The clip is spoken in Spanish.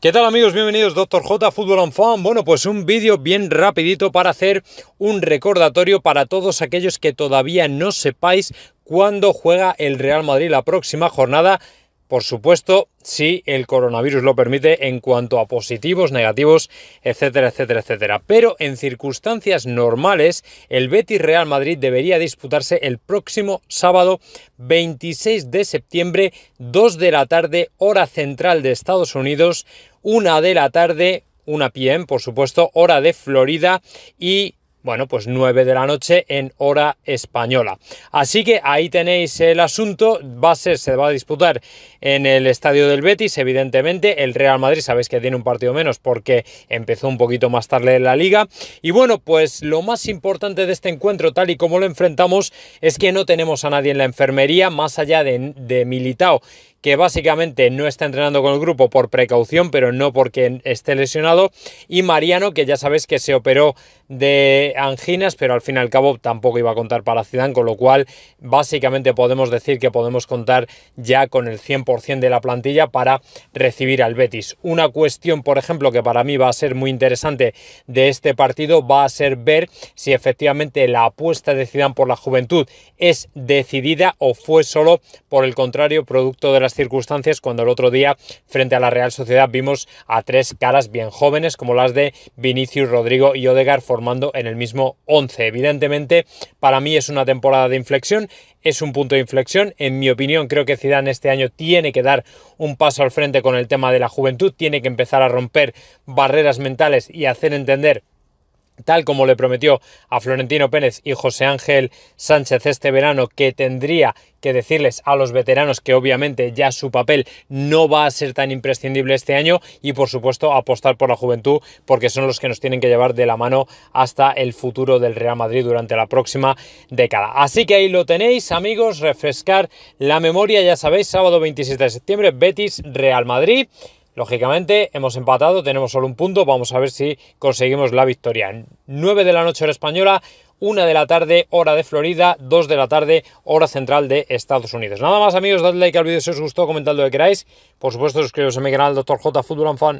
¿Qué tal amigos? Bienvenidos Doctor J Fútbol on Fan. Bueno, pues un vídeo bien rapidito para hacer un recordatorio para todos aquellos que todavía no sepáis cuándo juega el Real Madrid la próxima jornada por supuesto, si el coronavirus lo permite en cuanto a positivos, negativos, etcétera, etcétera, etcétera. Pero en circunstancias normales, el Betis Real Madrid debería disputarse el próximo sábado 26 de septiembre, 2 de la tarde, hora central de Estados Unidos, 1 de la tarde, 1 p.m., por supuesto, hora de Florida y bueno, pues 9 de la noche en hora española. Así que ahí tenéis el asunto, va a ser, se va a disputar en el estadio del Betis, evidentemente, el Real Madrid sabéis que tiene un partido menos porque empezó un poquito más tarde en la liga. Y bueno, pues lo más importante de este encuentro, tal y como lo enfrentamos, es que no tenemos a nadie en la enfermería, más allá de, de Militao, que básicamente no está entrenando con el grupo por precaución, pero no porque esté lesionado, y Mariano, que ya sabéis que se operó de anginas, pero al fin y al cabo tampoco iba a contar para Zidane, con lo cual básicamente podemos decir que podemos contar ya con el 100% de la plantilla para recibir al Betis. Una cuestión, por ejemplo, que para mí va a ser muy interesante de este partido va a ser ver si efectivamente la apuesta de Zidane por la juventud es decidida o fue solo por el contrario producto de las circunstancias cuando el otro día frente a la Real Sociedad vimos a tres caras bien jóvenes como las de Vinicius, Rodrigo y Odegar formando en el mismo 11. Evidentemente, para mí es una temporada de inflexión, es un punto de inflexión. En mi opinión, creo que Zidane este año tiene que dar un paso al frente con el tema de la juventud, tiene que empezar a romper barreras mentales y hacer entender tal como le prometió a Florentino Pérez y José Ángel Sánchez este verano, que tendría que decirles a los veteranos que obviamente ya su papel no va a ser tan imprescindible este año y por supuesto apostar por la juventud porque son los que nos tienen que llevar de la mano hasta el futuro del Real Madrid durante la próxima década. Así que ahí lo tenéis amigos, refrescar la memoria, ya sabéis, sábado 27 de septiembre, Betis Real Madrid. Lógicamente hemos empatado, tenemos solo un punto, vamos a ver si conseguimos la victoria. 9 de la noche hora española, 1 de la tarde hora de Florida, 2 de la tarde hora central de Estados Unidos. Nada más amigos, dadle like al vídeo si os gustó, comentad lo que queráis. Por supuesto suscribiros a mi canal Dr. J Fútbol Fan